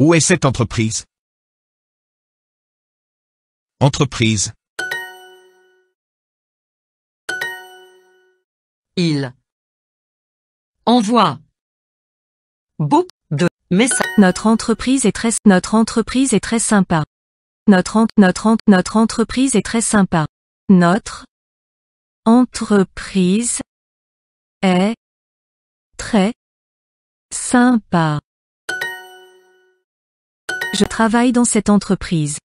Où est cette entreprise Entreprise. Il envoie beaucoup de messages. Notre entreprise est très, notre entreprise est très sympa. Notre, notre, notre entreprise est très sympa. Notre entreprise est très sympa. Je travaille dans cette entreprise.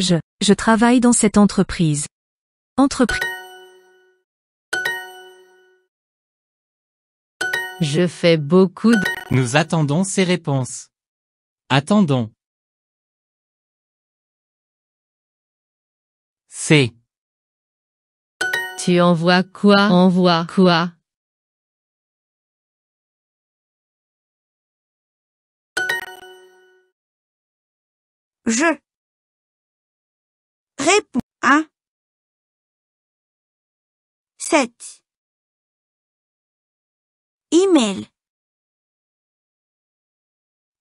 Je, je travaille dans cette entreprise. Entreprise. Je fais beaucoup de... Nous attendons ces réponses. Attendons. C Tu envoies quoi Envoie quoi Je réponds à cet email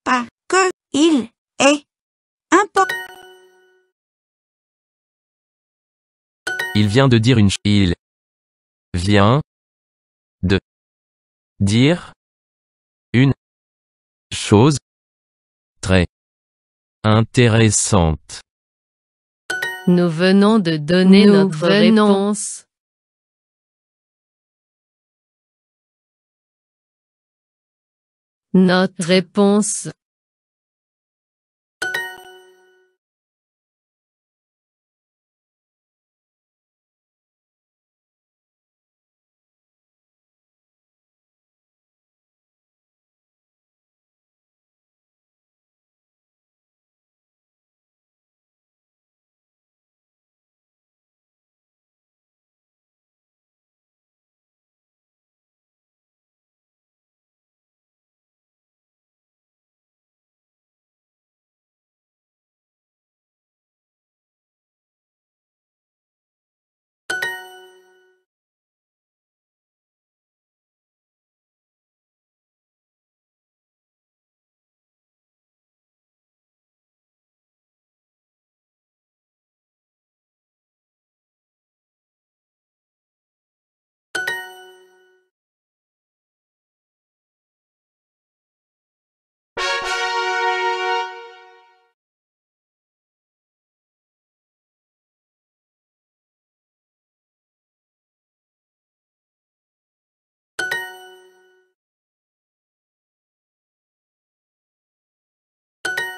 Pas que il est important. Il vient de dire une ch il vient de dire une chose très Intéressante. Nous venons de donner notre réponse. Notre réponse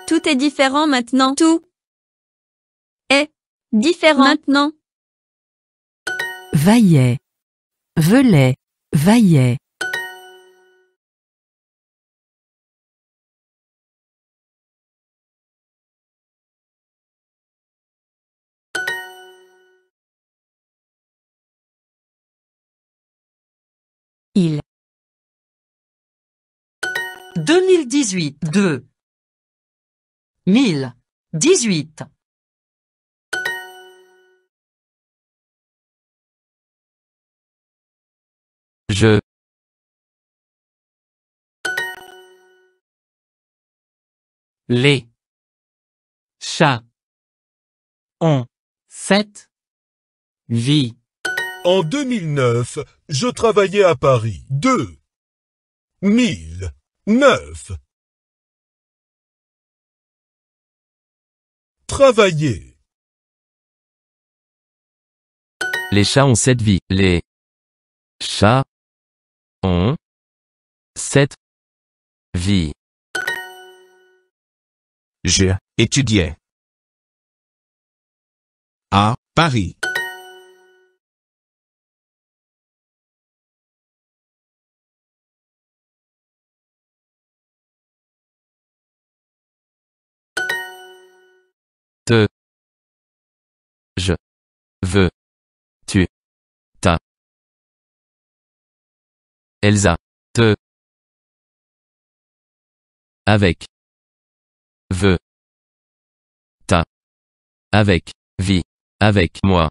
Tout est différent maintenant. Tout est différent maintenant. Vaillet. Velay. Vaillet. Il. 2018. Deux mille dix-huit. Je Les chats ont sept vie. En deux mille neuf, je travaillais à Paris. Deux mille neuf Les chats ont sept vies. Les chats ont sept vies. Je étudiais à Paris. Je. Veux. Tu. Ta. Elsa. Te. Avec. Veux. Ta. Avec. Vie. Avec moi.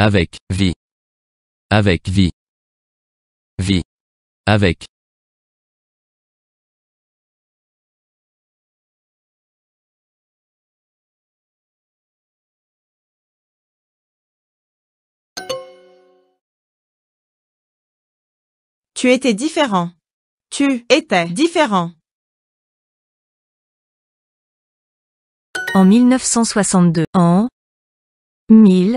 avec, vie. Avec, vie. Vie. Avec. Tu étais différent. Tu étais différent. En 1962, en 1000,